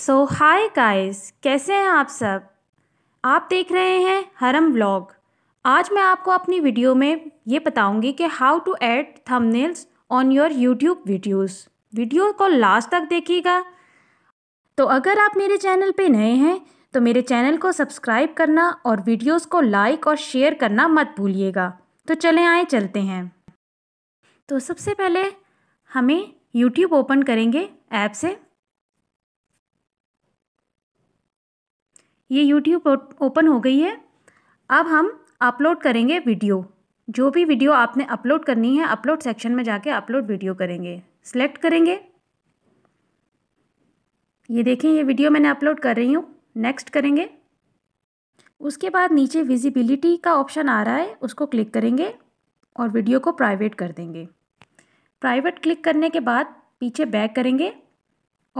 सो hi guys कैसे हैं आप सब आप देख रहे हैं हरम व्लॉग आज मैं आपको अपनी वीडियो में ये बताऊंगी कि how to add thumbnails on your YouTube videos video को लास्ट तक देखिएगा तो अगर आप मेरे चैनल पे नए हैं तो मेरे चैनल को सब्सक्राइब करना और वीडियोस को लाइक और शेयर करना मत भूलिएगा तो चले आए चलते हैं तो सबसे पहले हमें यूट्यूब ओपन करेंगे ऐप से ये यूट्यूब ओपन हो गई है अब हम अपलोड करेंगे वीडियो जो भी वीडियो आपने अपलोड करनी है अपलोड सेक्शन में जाके अपलोड वीडियो करेंगे सेलेक्ट करेंगे ये देखें ये वीडियो मैंने अपलोड कर रही हूँ नेक्स्ट करेंगे उसके बाद नीचे विजिबिलिटी का ऑप्शन आ रहा है उसको क्लिक करेंगे और वीडियो को प्राइवेट कर देंगे प्राइवेट क्लिक करने के बाद पीछे बैक करेंगे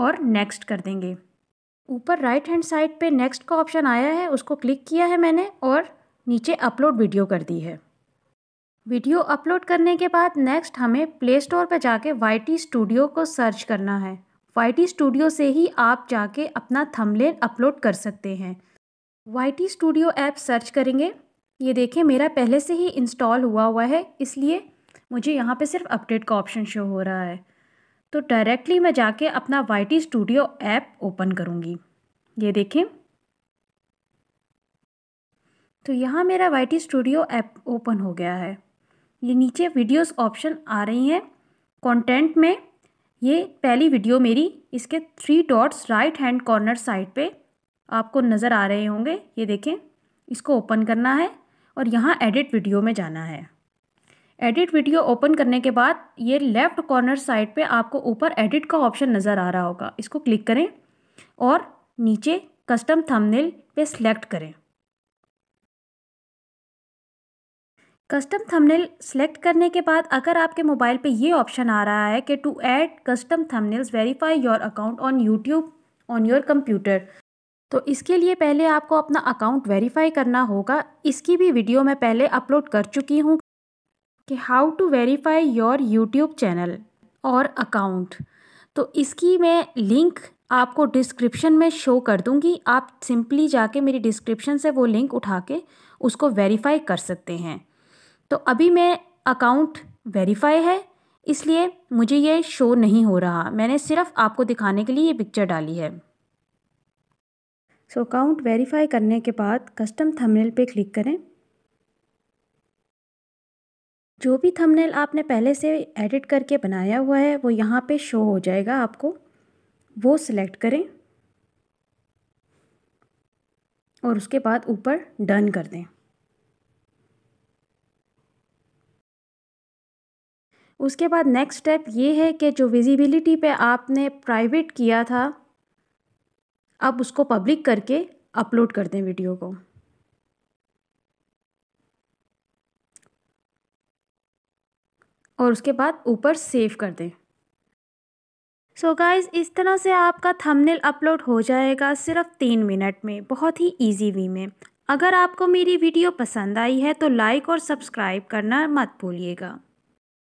और नेक्स्ट कर देंगे ऊपर राइट हैंड साइड पे नेक्स्ट का ऑप्शन आया है उसको क्लिक किया है मैंने और नीचे अपलोड वीडियो कर दी है वीडियो अपलोड करने के बाद नेक्स्ट हमें प्ले स्टोर पर जाके वाई टी स्टूडियो को सर्च करना है वाई टी स्टूडियो से ही आप जाके अपना थमलेन अपलोड कर सकते हैं Y T studio app search करेंगे ये देखें मेरा पहले से ही इंस्टॉल हुआ हुआ है इसलिए मुझे यहाँ पे सिर्फ अपडेट का ऑप्शन शो हो रहा है तो डायरेक्टली मैं जाके अपना Y T studio app open करूँगी ये देखें तो यहाँ मेरा Y T studio app open हो गया है ये नीचे वीडियोस ऑप्शन आ रही हैं कंटेंट में ये पहली वीडियो मेरी इसके three dots right hand corner side पे आपको नज़र आ रहे होंगे ये देखें इसको ओपन करना है और यहाँ एडिट वीडियो में जाना है एडिट वीडियो ओपन करने के बाद ये लेफ़्ट कॉर्नर साइड पे आपको ऊपर एडिट का ऑप्शन नज़र आ रहा होगा इसको क्लिक करें और नीचे कस्टम थंबनेल पे सिलेक्ट करें कस्टम थंबनेल सेलेक्ट करने के बाद अगर आपके मोबाइल पे ये ऑप्शन आ रहा है कि to add custom thumbnails verify your account on YouTube on your computer तो इसके लिए पहले आपको अपना अकाउंट वेरीफाई करना होगा इसकी भी वीडियो मैं पहले अपलोड कर चुकी हूँ कि how to verify your YouTube channel और अकाउंट तो इसकी मैं लिंक आपको डिस्क्रिप्शन में शो कर दूंगी आप सिंपली जाके मेरी डिस्क्रिप्शन से वो लिंक उठा के उसको वेरीफाई कर सकते हैं तो अभी मैं अकाउंट वेरीफाई है इसलिए मुझे ये शो नहीं हो रहा मैंने सिर्फ आपको दिखाने के लिए ये पिक्चर डाली है सो अकाउंट वेरीफाई करने के बाद कस्टम थंबनेल पे क्लिक करें जो भी थंबनेल आपने पहले से एडिट करके बनाया हुआ है वो यहाँ पे शो हो जाएगा आपको वो सिलेक्ट करें और उसके बाद ऊपर डन कर दें उसके बाद नेक्स्ट स्टेप ये है कि जो विजिबिलिटी पे आपने प्राइवेट किया था अब उसको पब्लिक करके अपलोड कर दें वीडियो को और उसके बाद ऊपर सेव कर दें सो so गाइस इस तरह से आपका थंबनेल अपलोड हो जाएगा सिर्फ तीन मिनट में बहुत ही इजी वे में अगर आपको मेरी वीडियो पसंद आई है तो लाइक और सब्सक्राइब करना मत भूलिएगा